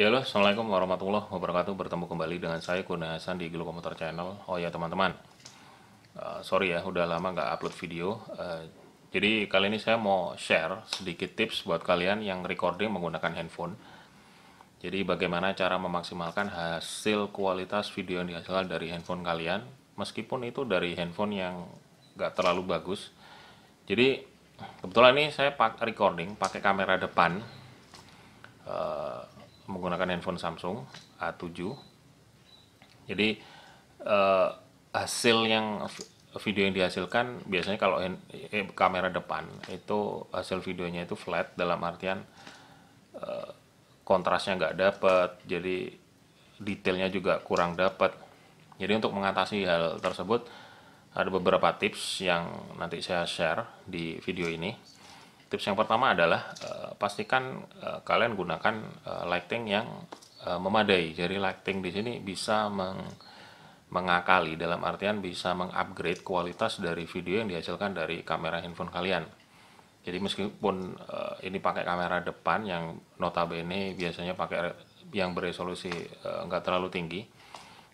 Ya halo, Assalamualaikum warahmatullahi wabarakatuh Bertemu kembali dengan saya Kurnia Hasan di Komuter Channel Oh ya teman-teman uh, Sorry ya, udah lama nggak upload video uh, Jadi kali ini saya mau share sedikit tips buat kalian yang recording menggunakan handphone Jadi bagaimana cara memaksimalkan hasil kualitas video yang dihasilkan dari handphone kalian Meskipun itu dari handphone yang nggak terlalu bagus Jadi kebetulan ini saya recording pakai kamera depan eh, menggunakan handphone Samsung A7 jadi eh, hasil yang video yang dihasilkan biasanya kalau hand, eh, kamera depan itu hasil videonya itu flat dalam artian eh, kontrasnya nggak dapat jadi detailnya juga kurang dapat jadi untuk mengatasi hal tersebut ada beberapa tips yang nanti saya share di video ini tips yang pertama adalah uh, pastikan uh, kalian gunakan uh, lighting yang uh, memadai. Jadi lighting di sini bisa meng mengakali dalam artian bisa mengupgrade kualitas dari video yang dihasilkan dari kamera handphone kalian. Jadi meskipun uh, ini pakai kamera depan yang notabene biasanya pakai yang beresolusi nggak terlalu tinggi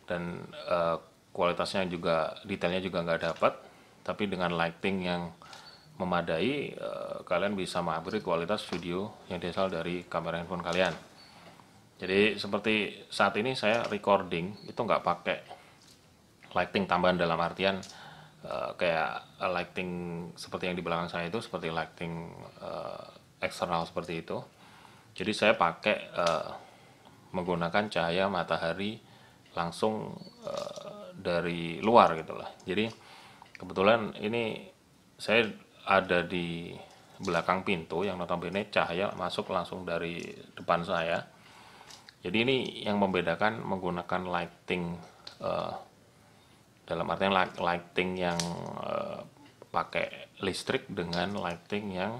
dan uh, kualitasnya juga detailnya juga nggak dapat, tapi dengan lighting yang memadai eh, kalian bisa mengupgrade kualitas video yang diasal dari kamera handphone kalian jadi seperti saat ini saya recording itu nggak pakai lighting tambahan dalam artian eh, kayak lighting seperti yang di belakang saya itu seperti lighting eh, eksternal seperti itu jadi saya pakai menggunakan cahaya matahari langsung dari luar gitu lah jadi kebetulan ini saya ada di belakang pintu yang notabene cahaya masuk langsung dari depan saya. Jadi ini yang membedakan menggunakan lighting uh, dalam artian lighting yang uh, pakai listrik dengan lighting yang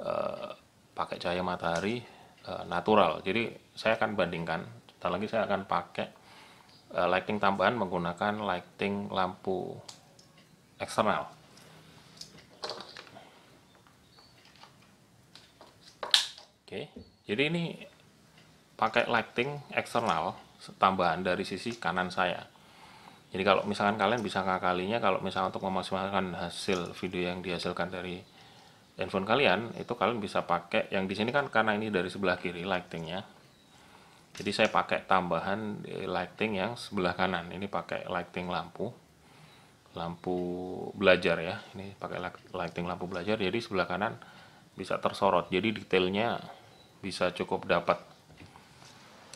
uh, pakai cahaya matahari uh, natural. Jadi saya akan bandingkan. setelah lagi saya akan pakai uh, lighting tambahan menggunakan lighting lampu eksternal Oke, jadi ini pakai lighting eksternal tambahan dari sisi kanan saya. Jadi kalau misalkan kalian bisa ngakalinya kalau misalkan untuk memaksimalkan hasil video yang dihasilkan dari handphone kalian, itu kalian bisa pakai yang di sini kan karena ini dari sebelah kiri lightingnya. Jadi saya pakai tambahan lighting yang sebelah kanan. Ini pakai lighting lampu. Lampu belajar ya. Ini pakai lighting lampu belajar jadi sebelah kanan bisa tersorot. Jadi detailnya bisa cukup dapat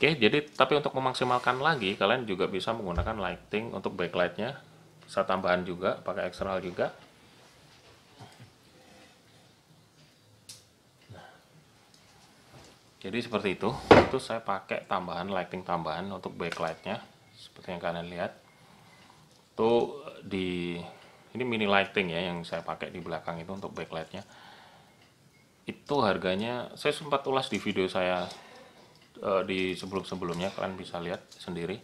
Oke, jadi tapi untuk memaksimalkan lagi, kalian juga bisa menggunakan lighting untuk backlightnya. saat tambahan juga, pakai eksternal juga. Jadi seperti itu. Itu saya pakai tambahan lighting tambahan untuk backlightnya, seperti yang kalian lihat. Itu di ini mini lighting ya yang saya pakai di belakang itu untuk backlightnya. nya itu harganya saya sempat ulas di video saya uh, di sebelum-sebelumnya kalian bisa lihat sendiri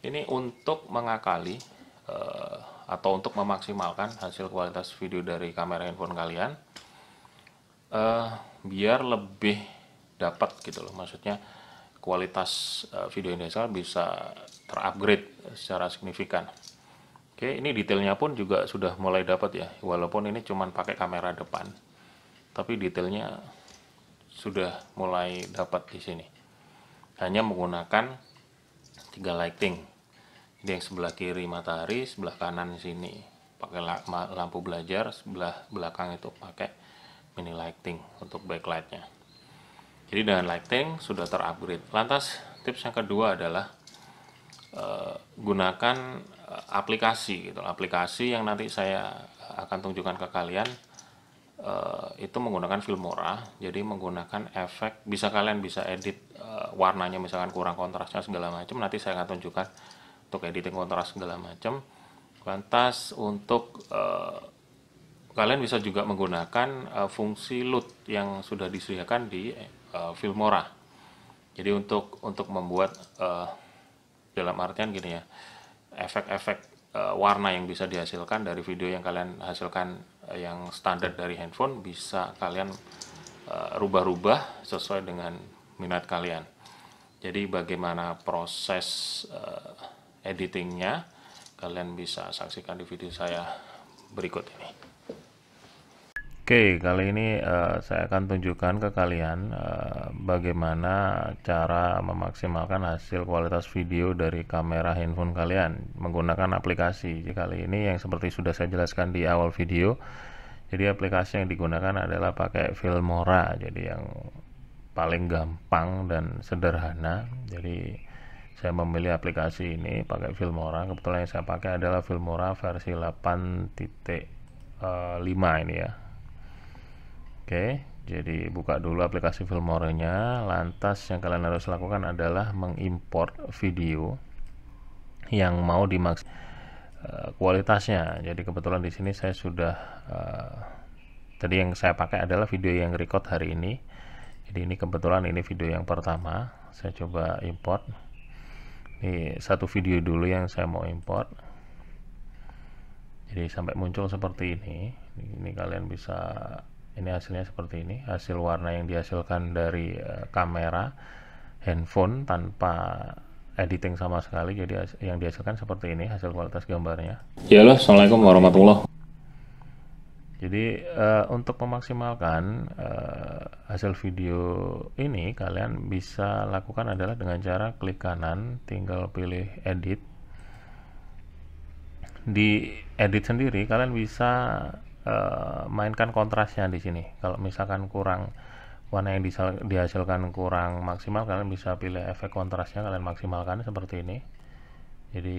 ini untuk mengakali uh, atau untuk memaksimalkan hasil kualitas video dari kamera handphone kalian uh, biar lebih dapat gitu loh maksudnya kualitas uh, video saya bisa terupgrade secara signifikan Oke ini detailnya pun juga sudah mulai dapat ya walaupun ini cuma pakai kamera depan tapi detailnya sudah mulai dapat di sini hanya menggunakan tiga lighting jadi yang sebelah kiri matahari sebelah kanan sini pakai lampu belajar sebelah belakang itu pakai mini lighting untuk backlightnya jadi dengan lighting sudah terupgrade lantas tips yang kedua adalah eh, gunakan eh, aplikasi gitu aplikasi yang nanti saya akan tunjukkan ke kalian Eh, itu menggunakan Filmora jadi menggunakan efek bisa kalian bisa edit uh, warnanya misalkan kurang kontrasnya segala macam nanti saya akan tunjukkan untuk editing kontras segala macam lantas untuk uh, kalian bisa juga menggunakan uh, fungsi LUT yang sudah disediakan di uh, Filmora jadi untuk untuk membuat uh, dalam artian gini ya efek-efek warna yang bisa dihasilkan dari video yang kalian hasilkan Eh, yang standar dari handphone bisa kalian eh, rubah-rubah sesuai dengan minat kalian. Jadi bagaimana proses eh, editingnya kalian bisa saksikan di video saya berikut ini. Oke, okay, kali ini uh, saya akan tunjukkan ke kalian uh, bagaimana cara memaksimalkan hasil kualitas video dari kamera handphone kalian menggunakan aplikasi. Jadi kali ini yang seperti sudah saya jelaskan di awal video. Jadi aplikasi yang digunakan adalah pakai Filmora. Jadi yang paling gampang dan sederhana. Jadi saya memilih aplikasi ini pakai Filmora. Kebetulan yang saya pakai adalah Filmora versi 8.5 eh, ini ya Oke, jadi buka dulu aplikasi Filmora-nya. Lantas yang kalian harus lakukan adalah mengimport video yang mau dimaks uh, eh, kualitasnya. Jadi kebetulan di sini saya sudah uh, tadi yang saya pakai adalah video yang record hari ini. Jadi ini kebetulan ini video yang pertama. Saya coba import. Ini satu video dulu yang saya mau import. Jadi sampai muncul seperti ini. Ini kalian bisa ini hasilnya seperti ini hasil warna yang dihasilkan dari uh, kamera handphone tanpa editing sama sekali jadi yang dihasilkan seperti ini hasil kualitas gambarnya ya loh assalamualaikum warahmatullah jadi uh, untuk memaksimalkan uh, hasil video ini kalian bisa lakukan adalah dengan cara klik kanan tinggal pilih edit di edit sendiri kalian bisa Eh, mainkan kontrasnya di sini kalau misalkan kurang warna yang dihasilkan kurang maksimal kalian bisa pilih efek kontrasnya kalian maksimalkan seperti ini jadi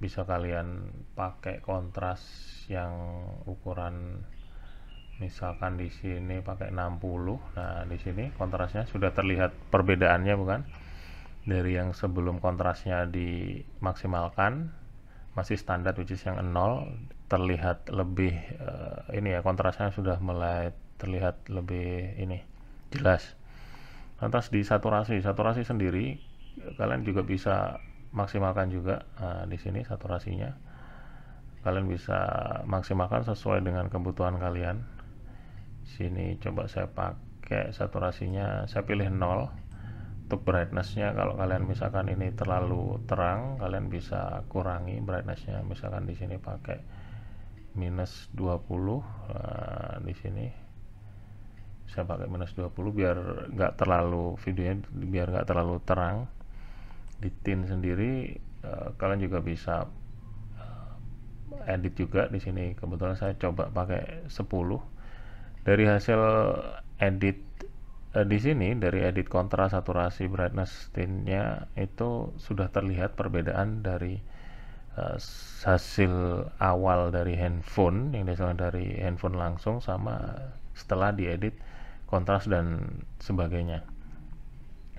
bisa kalian pakai kontras yang ukuran misalkan di sini pakai 60 nah di sini kontrasnya sudah terlihat perbedaannya bukan dari yang sebelum kontrasnya dimaksimalkan masih standar which is yang 0 terlihat lebih uh, ini ya kontrasnya sudah mulai terlihat lebih ini jelas lantas di saturasi saturasi sendiri kalian juga bisa maksimalkan juga uh, di sini saturasinya kalian bisa maksimalkan sesuai dengan kebutuhan kalian sini coba saya pakai saturasinya saya pilih nol untuk brightnessnya kalau kalian misalkan ini terlalu terang kalian bisa kurangi brightnessnya misalkan di sini pakai minus 20 nah, eh, di sini saya pakai minus 20 biar nggak terlalu videonya biar nggak terlalu terang di tin sendiri eh, kalian juga bisa eh, edit juga di sini kebetulan saya coba pakai 10 dari hasil edit eh, di sini dari edit kontras saturasi brightness tinnya itu sudah terlihat perbedaan dari uh, hasil awal dari handphone yang dihasilkan dari handphone langsung sama setelah diedit kontras dan sebagainya.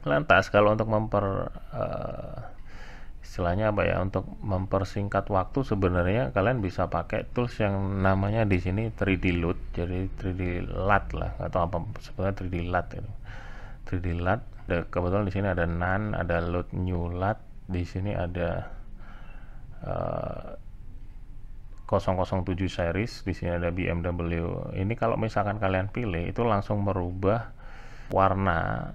Lantas kalau untuk memper uh, istilahnya apa ya untuk mempersingkat waktu sebenarnya kalian bisa pakai tools yang namanya di sini 3D lut jadi 3D LUT lah atau apa sebenarnya 3D LUT itu 3D lat kebetulan di sini ada nan ada lut new LUT di sini ada 007 eh, series di sini ada BMW ini kalau misalkan kalian pilih itu langsung merubah warna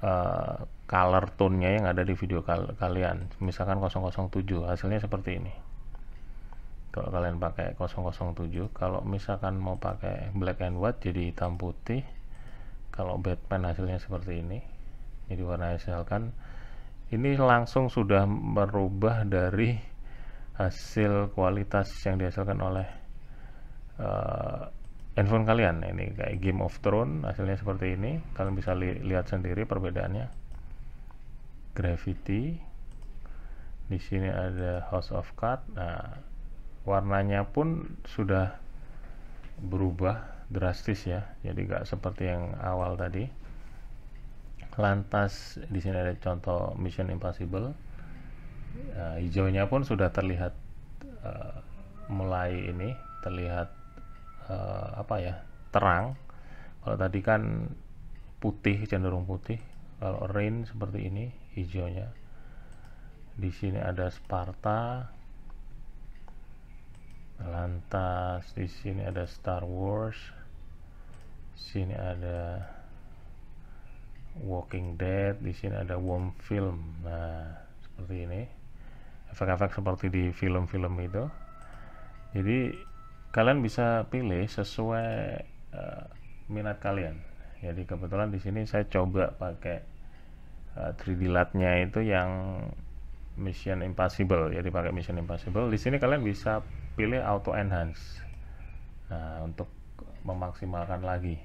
uh, color tone-nya yang ada di video kal kalian misalkan 007 hasilnya seperti ini kalau kalian pakai 007 kalau misalkan mau pakai black and white jadi hitam putih kalau Batman hasilnya seperti ini jadi warna misalkan ini langsung sudah merubah dari hasil kualitas yang dihasilkan oleh uh, handphone kalian ini kayak Game of Thrones hasilnya seperti ini kalian bisa li lihat sendiri perbedaannya Gravity di sini ada House of Cards nah warnanya pun sudah berubah drastis ya jadi gak seperti yang awal tadi lantas di sini ada contoh Mission Impossible uh, hijaunya pun sudah terlihat uh, mulai ini terlihat uh, apa ya terang kalau tadi kan putih cenderung putih kalau rain seperti ini hijaunya di sini ada Sparta lantas di sini ada Star Wars sini ada Walking Dead di sini ada Warm Film nah seperti ini efek-efek seperti di film-film itu jadi kalian bisa pilih sesuai uh, minat kalian jadi kebetulan di sini saya coba pakai uh, eh, 3D latnya itu yang Mission Impossible jadi pakai Mission Impossible di sini kalian bisa pilih auto enhance nah untuk memaksimalkan lagi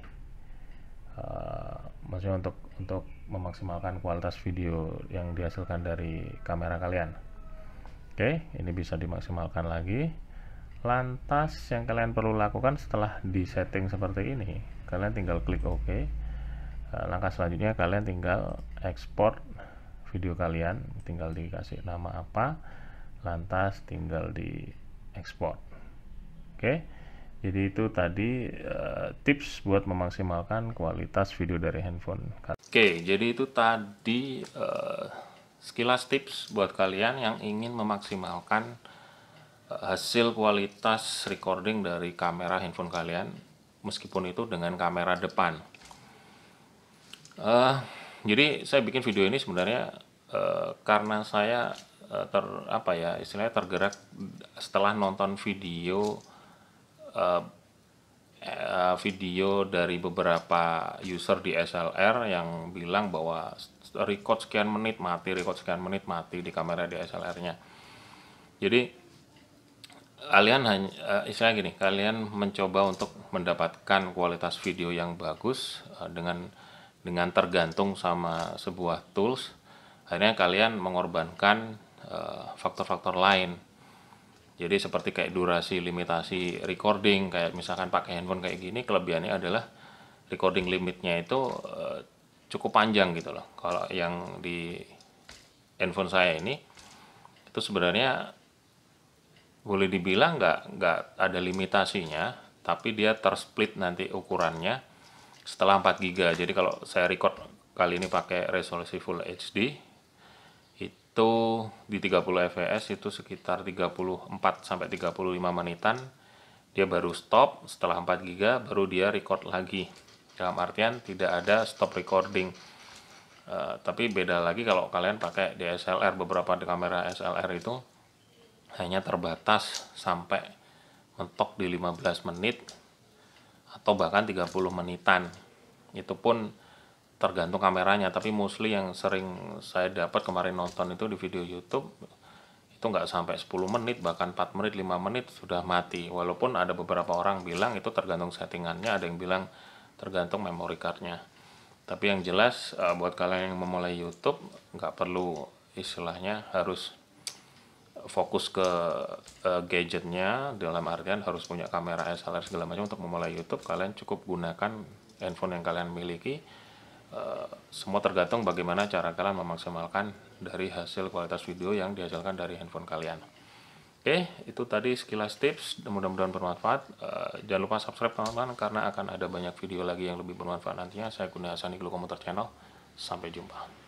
uh, maksudnya untuk untuk memaksimalkan kualitas video yang dihasilkan dari kamera kalian Oke, ini bisa dimaksimalkan lagi. Lantas yang kalian perlu lakukan setelah di setting seperti ini, kalian tinggal klik OK. Eh, langkah selanjutnya kalian tinggal ekspor video kalian, tinggal dikasih nama apa, lantas tinggal di ekspor. Oke. Jadi itu tadi uh, tips buat memaksimalkan kualitas video dari handphone. Oke, jadi itu tadi uh, sekilas tips buat kalian yang ingin memaksimalkan eh, hasil kualitas recording dari kamera handphone kalian meskipun itu dengan kamera depan uh, jadi saya bikin video ini sebenarnya uh, karena saya uh, ter apa ya istilahnya tergerak setelah nonton video uh, video dari beberapa user di SLR yang bilang bahwa record sekian menit mati record sekian menit mati di kamera DSLR-nya jadi kalian hanya uh, eh, istilah gini kalian mencoba untuk mendapatkan kualitas video yang bagus eh, dengan dengan tergantung sama sebuah tools akhirnya kalian mengorbankan eh, faktor-faktor lain jadi seperti kayak durasi limitasi recording kayak misalkan pakai handphone kayak gini kelebihannya adalah recording limitnya itu cukup panjang gitu loh. Kalau yang di handphone saya ini itu sebenarnya boleh dibilang nggak nggak ada limitasinya, tapi dia tersplit nanti ukurannya setelah 4 giga. Jadi kalau saya record kali ini pakai resolusi Full HD itu di 30 fps itu sekitar 34 sampai 35 menitan dia baru stop setelah 4 giga baru dia record lagi dalam artian tidak ada stop recording uh, tapi beda lagi kalau kalian pakai DSLR beberapa kamera SLR itu hanya terbatas sampai mentok di 15 menit atau bahkan 30 menitan itu pun tergantung kameranya tapi mostly yang sering saya dapat kemarin nonton itu di video YouTube itu nggak sampai 10 menit bahkan 4 menit 5 menit sudah mati walaupun ada beberapa orang bilang itu tergantung settingannya ada yang bilang tergantung memory cardnya tapi yang jelas uh, buat kalian yang memulai YouTube nggak perlu istilahnya harus fokus ke uh, gadgetnya dalam artian harus punya kamera SLR segala macam untuk memulai YouTube kalian cukup gunakan handphone yang kalian miliki uh, semua tergantung bagaimana cara kalian memaksimalkan dari hasil kualitas video yang dihasilkan dari handphone kalian. Oke, itu tadi sekilas tips, mudah-mudahan bermanfaat. Uh, jangan lupa subscribe teman-teman karena akan ada banyak video lagi yang lebih bermanfaat nantinya. Saya Kuni Hasan di Komuter Channel. Sampai jumpa.